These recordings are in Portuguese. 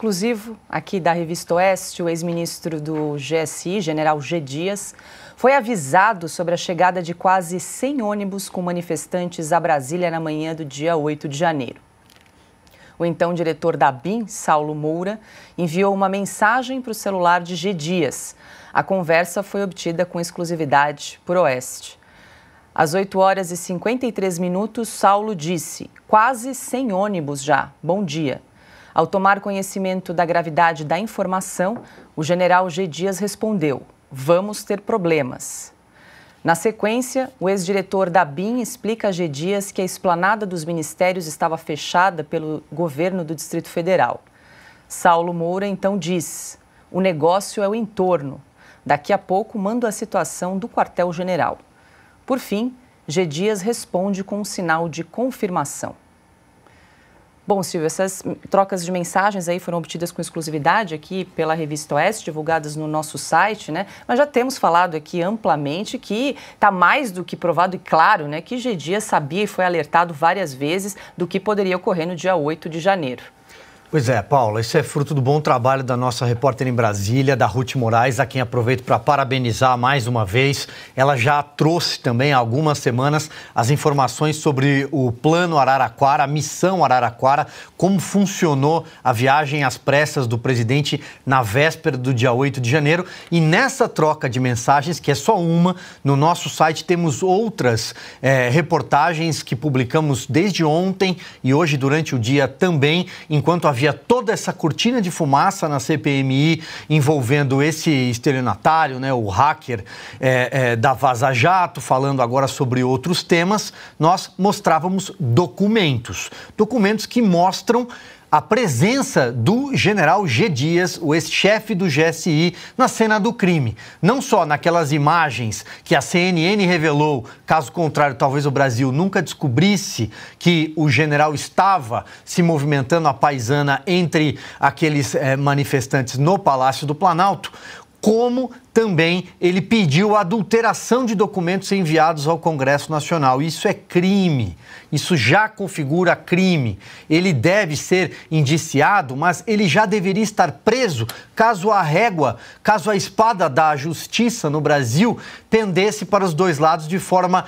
exclusivo aqui da Revista Oeste, o ex-ministro do GSI, general G. Dias, foi avisado sobre a chegada de quase 100 ônibus com manifestantes a Brasília na manhã do dia 8 de janeiro. O então diretor da BIM, Saulo Moura, enviou uma mensagem para o celular de G. Dias. A conversa foi obtida com exclusividade por Oeste. Às 8 horas e 53 minutos, Saulo disse: Quase sem ônibus já. Bom dia. Ao tomar conhecimento da gravidade da informação, o general G. Dias respondeu: Vamos ter problemas. Na sequência, o ex-diretor da BIM explica a G. Dias que a esplanada dos ministérios estava fechada pelo governo do Distrito Federal. Saulo Moura então diz: o negócio é o entorno. Daqui a pouco mando a situação do quartel-general. Por fim, G. Dias responde com um sinal de confirmação. Bom, Silvio, essas trocas de mensagens aí foram obtidas com exclusividade aqui pela revista Oeste, divulgadas no nosso site, né? Mas já temos falado aqui amplamente que está mais do que provado e claro, né, que Gedia sabia e foi alertado várias vezes do que poderia ocorrer no dia 8 de janeiro. Pois é, Paula, isso é fruto do bom trabalho da nossa repórter em Brasília, da Ruth Moraes, a quem aproveito para parabenizar mais uma vez. Ela já trouxe também há algumas semanas as informações sobre o plano Araraquara, a missão Araraquara, como funcionou a viagem às pressas do presidente na véspera do dia 8 de janeiro. E nessa troca de mensagens, que é só uma, no nosso site temos outras é, reportagens que publicamos desde ontem e hoje durante o dia também, enquanto a havia toda essa cortina de fumaça na CPMI envolvendo esse estelionatário, né, o hacker é, é, da Vaza Jato, falando agora sobre outros temas, nós mostrávamos documentos. Documentos que mostram a presença do general G. Dias, o ex-chefe do GSI, na cena do crime. Não só naquelas imagens que a CNN revelou, caso contrário, talvez o Brasil nunca descobrisse que o general estava se movimentando a paisana entre aqueles é, manifestantes no Palácio do Planalto, como também ele pediu a adulteração de documentos enviados ao Congresso Nacional. Isso é crime. Isso já configura crime. Ele deve ser indiciado, mas ele já deveria estar preso caso a régua, caso a espada da justiça no Brasil pendesse para os dois lados de forma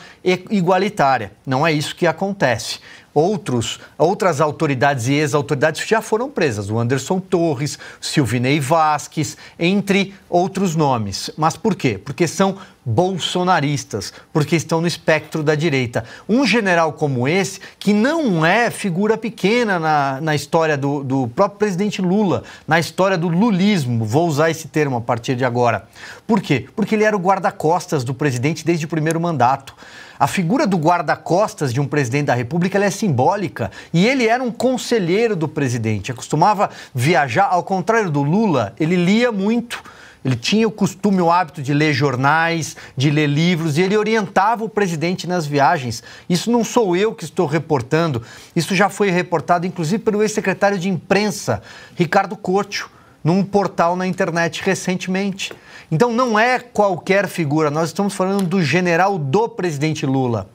igualitária. Não é isso que acontece outros, outras autoridades e ex-autoridades já foram presas, o Anderson Torres, Silvinei Vasques, entre outros nomes nomes. Mas por quê? Porque são bolsonaristas, porque estão no espectro da direita. Um general como esse, que não é figura pequena na, na história do, do próprio presidente Lula, na história do lulismo, vou usar esse termo a partir de agora. Por quê? Porque ele era o guarda-costas do presidente desde o primeiro mandato. A figura do guarda-costas de um presidente da República é simbólica e ele era um conselheiro do presidente. Acostumava viajar, ao contrário do Lula, ele lia muito ele tinha o costume, o hábito de ler jornais, de ler livros, e ele orientava o presidente nas viagens. Isso não sou eu que estou reportando, isso já foi reportado, inclusive, pelo ex-secretário de imprensa, Ricardo Cortio, num portal na internet recentemente. Então, não é qualquer figura, nós estamos falando do general do presidente Lula.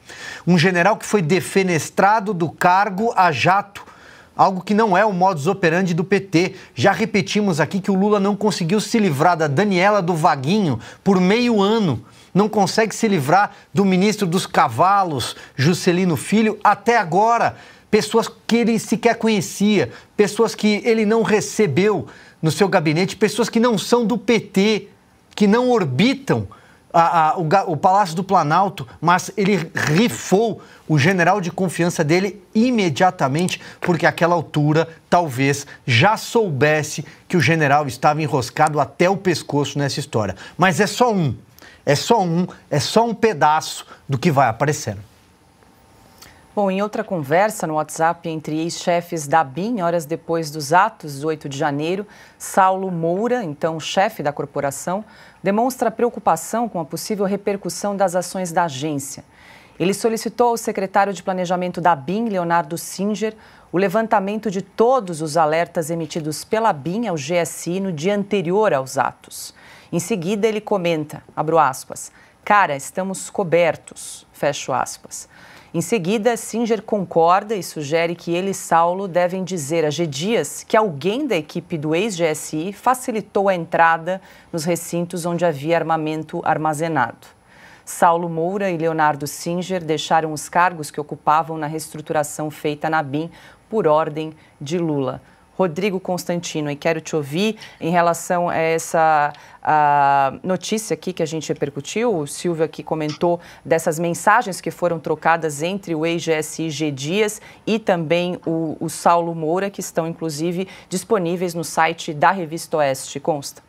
Um general que foi defenestrado do cargo a jato algo que não é o modus operandi do PT. Já repetimos aqui que o Lula não conseguiu se livrar da Daniela do Vaguinho por meio ano. Não consegue se livrar do ministro dos cavalos, Juscelino Filho, até agora. Pessoas que ele sequer conhecia, pessoas que ele não recebeu no seu gabinete, pessoas que não são do PT, que não orbitam a, a, o, o, Palácio do Planalto, mas ele rifou o general de confiança dele imediatamente, porque àquela altura talvez já soubesse que o general estava enroscado até o pescoço nessa história. Mas é só um, é só um, é só um pedaço do que vai aparecendo. Bom, em outra conversa no WhatsApp entre ex-chefes da BIM, horas depois dos atos do 8 de janeiro, Saulo Moura, então chefe da corporação, demonstra preocupação com a possível repercussão das ações da agência. Ele solicitou ao secretário de Planejamento da BIM, Leonardo Singer, o levantamento de todos os alertas emitidos pela BIM ao GSI no dia anterior aos atos. Em seguida, ele comenta, abro aspas, Cara, estamos cobertos. Fecho aspas. Em seguida, Singer concorda e sugere que ele e Saulo devem dizer a G. Dias que alguém da equipe do ex-GSI facilitou a entrada nos recintos onde havia armamento armazenado. Saulo Moura e Leonardo Singer deixaram os cargos que ocupavam na reestruturação feita na BIM por ordem de Lula. Rodrigo Constantino, e quero te ouvir em relação a essa a notícia aqui que a gente repercutiu. O Silvio aqui comentou dessas mensagens que foram trocadas entre o ex-GSI G Dias e também o, o Saulo Moura, que estão inclusive disponíveis no site da Revista Oeste. Consta.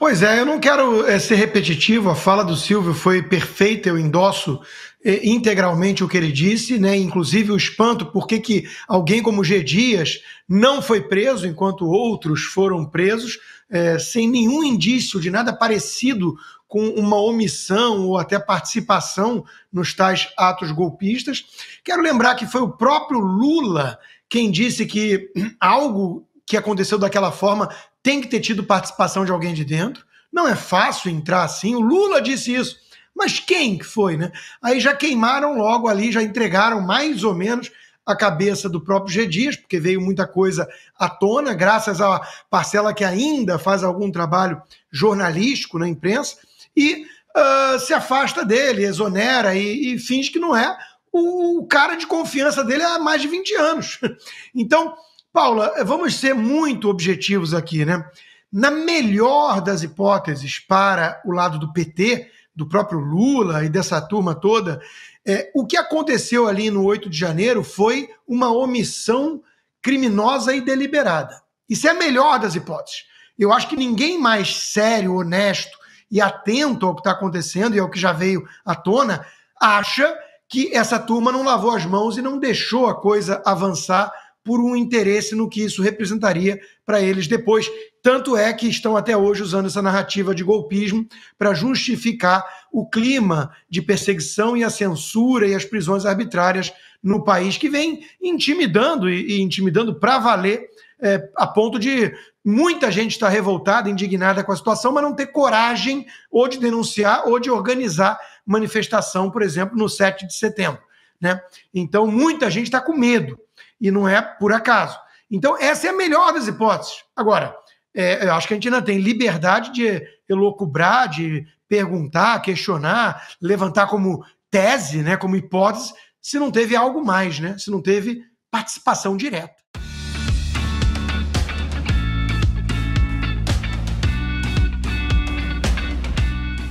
Pois é, eu não quero é, ser repetitivo, a fala do Silvio foi perfeita, eu endosso é, integralmente o que ele disse, né? inclusive o espanto por que, que alguém como G. Dias não foi preso enquanto outros foram presos, é, sem nenhum indício de nada parecido com uma omissão ou até participação nos tais atos golpistas. Quero lembrar que foi o próprio Lula quem disse que algo que aconteceu daquela forma tem que ter tido participação de alguém de dentro. Não é fácil entrar assim. O Lula disse isso. Mas quem que foi, né? Aí já queimaram logo ali, já entregaram mais ou menos a cabeça do próprio G. Dias, porque veio muita coisa à tona, graças à parcela que ainda faz algum trabalho jornalístico na imprensa, e uh, se afasta dele, exonera e, e finge que não é o, o cara de confiança dele há mais de 20 anos. Então, Paula, eh, vamos ser muito objetivos aqui, né? Na melhor das hipóteses, para o lado do PT, do próprio Lula e dessa turma toda, é, o que aconteceu ali no 8 de janeiro foi uma omissão criminosa e deliberada. Isso é a melhor das hipóteses. Eu acho que ninguém mais sério, honesto e atento ao que está acontecendo e ao que já veio à tona acha que essa turma não lavou as mãos e não deixou a coisa avançar por um interesse no que isso representaria para eles depois. Tanto é que estão até hoje usando essa narrativa de golpismo para justificar o clima de perseguição e a censura e as prisões arbitrárias no país, que vem intimidando e, e intimidando para valer, é, a ponto de muita gente estar tá revoltada, indignada com a situação, mas não ter coragem ou de denunciar ou de organizar manifestação, por exemplo, no 7 de setembro. Né? Então, muita gente está com medo, e não é por acaso. Então, essa é a melhor das hipóteses. Agora, é, eu acho que a gente ainda tem liberdade de elocubrar, de perguntar, questionar, levantar como tese, né, como hipótese, se não teve algo mais, né, se não teve participação direta.